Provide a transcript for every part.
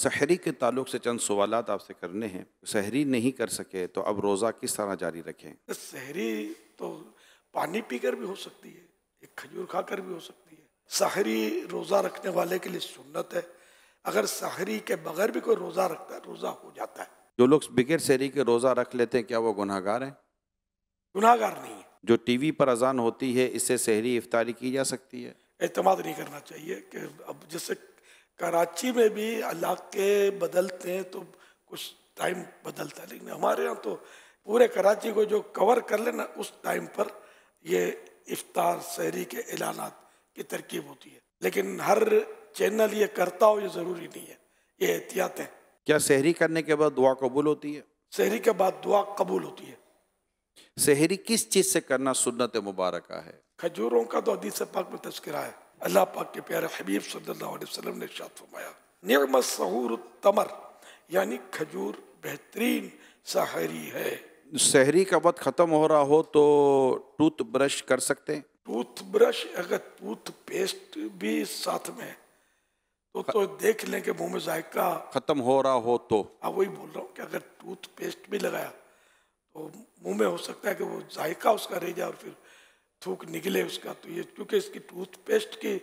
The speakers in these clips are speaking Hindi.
सहरी के ताल्लुक से चंद सवाल आपसे करने हैं सहरी नहीं कर सके तो अब रोज़ा किस तरह जारी रखें सहरी तो, तो पानी पीकर भी हो सकती है एक खजूर खाकर भी हो सकती है सहरी रोज़ा रखने वाले के लिए सुन्नत है अगर सहरी के बगैर भी कोई रोज़ा रखता है रोज़ा हो जाता है जो लोग बगैर सहरी के रोज़ा रख लेते हैं क्या वो गुनाहगार हैं गुनाहगार नहीं है जो वी पर अजान होती है इससे सहरी इफ्तारी की जा सकती है अहतमाद नहीं करना चाहिए कि अब जैसे कराची में भी इलाके बदलते हैं तो कुछ टाइम बदलता है लेकिन हमारे यहाँ तो पूरे कराची को जो कवर कर लेना उस टाइम पर ये इफ्तार शहरी के ऐलान की तरकीब होती है लेकिन हर चैनल ये करता हो ये ज़रूरी नहीं है ये एहतियात है क्या शहरी करने के बाद दुआ कबूल होती है शहरी के बाद दुआ कबूल होती है शहरी किस चीज़ से करना सुन्नत मुबारक है खजूरों का तो हदीस पाक में तस्करा है अल्लाह पाक के प्यारे हबीब सल्लल्लाहु अलैहि वसल्लम ने शाद फरमाया नम सहूर तमर यानी खजूर बेहतरीन सहरी है सहरी का वक्त ख़त्म हो रहा हो तो टूथ ब्रश कर सकते हैं टूथ ब्रश अगर टूथ पेस्ट भी साथ में तो तो देख लें कि मुंह में जायका खत्म हो रहा हो तो अब वही बोल रहा हूँ कि अगर टूथ पेस्ट भी लगाया तो मुंह में हो सकता है कि वो जायका उसका रह जाए और फिर थूक निकले उसका तो ये क्योंकि इसकी टूथपेस्ट की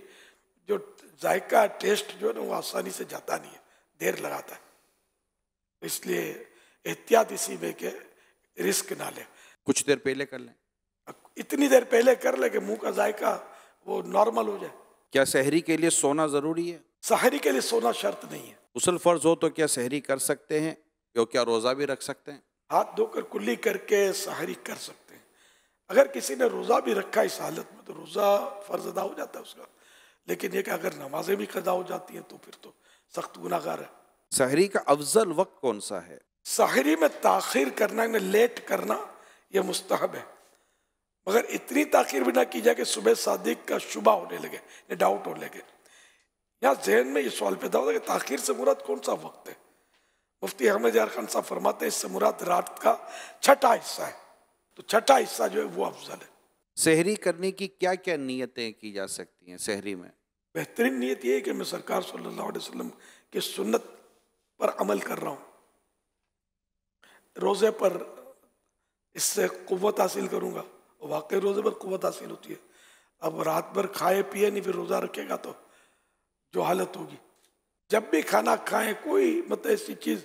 जो जायका टेस्ट जो है ना वो आसानी से जाता नहीं है देर लगाता है इसलिए एहतियात इसी में के रिस्क ना ले कुछ देर पहले कर लें इतनी देर पहले कर ले कि मुंह का जायका वो नॉर्मल हो जाए क्या शहरी के लिए सोना ज़रूरी है शहरी के लिए सोना शर्त नहीं है उसल फ़र्ज़ हो तो क्या शहरी कर सकते हैं क्या रोज़ा भी रख सकते हैं हाथ धोकर कुल्ली करके शहरी कर सकते अगर किसी ने रोज़ा भी रखा इस हालत में तो रोज़ा फ़र्ज अदा हो जाता है उसका लेकिन ये कि अगर नमाजें भी कदा हो जाती हैं तो फिर तो सख्त गुनागार है सहरी का अफजल वक्त कौन सा है सहरी में ताखिर करना या लेट करना यह मुस्तहब है मगर इतनी ताखिर भी ना की जाए कि सुबह सादिक का शुबा होने लगे या डाउट होने लगे यहाँ जहन में ये सवाल पैदा होता है कि ताखिर से मुराद कौन सा वक्त है मुफ्ती अहमद यार खान साहब फरमाते हैं इससे मुराद रात का छठा हिस्सा है तो छठा हिस्सा जो है वो अफजल है शहरी करने की क्या क्या नीयतें की जा सकती हैं शहरी में बेहतरीन नीयत ये है कि मैं सरकार सल्लल्लाहु अलैहि वसल्लम की सुन्नत पर अमल कर रहा हूँ रोज़े पर इससे कुत हासिल करूँगा वाकई रोज़े पर कुत हासिल होती है अब रात भर खाए पिए नहीं फिर रोज़ा रखेगा तो जो हालत होगी जब भी खाना खाएं कोई मतलब ऐसी चीज़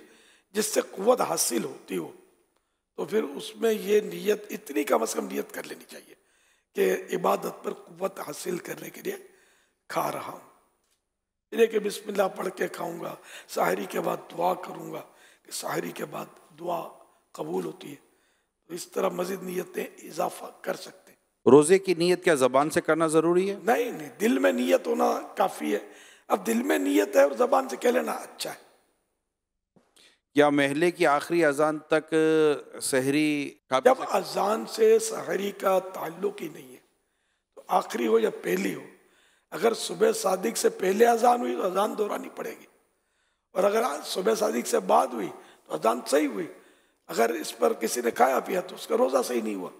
जिससे कुत हासिल होती हो तो फिर उसमें ये नीयत इतनी कम अज़ कम नीयत कर लेनी चाहिए कि इबादत पर कुत हासिल करने के लिए खा रहा हूँ इन्हें कि बिस्मिल्ला पढ़ के खाऊँगा शाहरी के बाद दुआ करूँगा कि शाहरी के बाद दुआ कबूल होती है तो इस तरह मज़ीद नीयतें इजाफा कर सकते हैं रोज़े की नीयत क्या ज़बान से करना ज़रूरी है नहीं नहीं दिल में नीयत होना काफ़ी है अब दिल में नीयत है और ज़बान से कह लेना अच्छा है या महले की आखिरी अजान तक सहरी जब अजान से सहरी का ताल्लुक ही नहीं है तो आखिरी हो या पहली हो अगर सुबह सादिक से पहले अजान हुई तो अजान दोहरानी पड़ेगी और अगर सुबह सादिक से बाद हुई तो अजान सही हुई अगर इस पर किसी ने खाया पिया तो उसका रोज़ा सही नहीं हुआ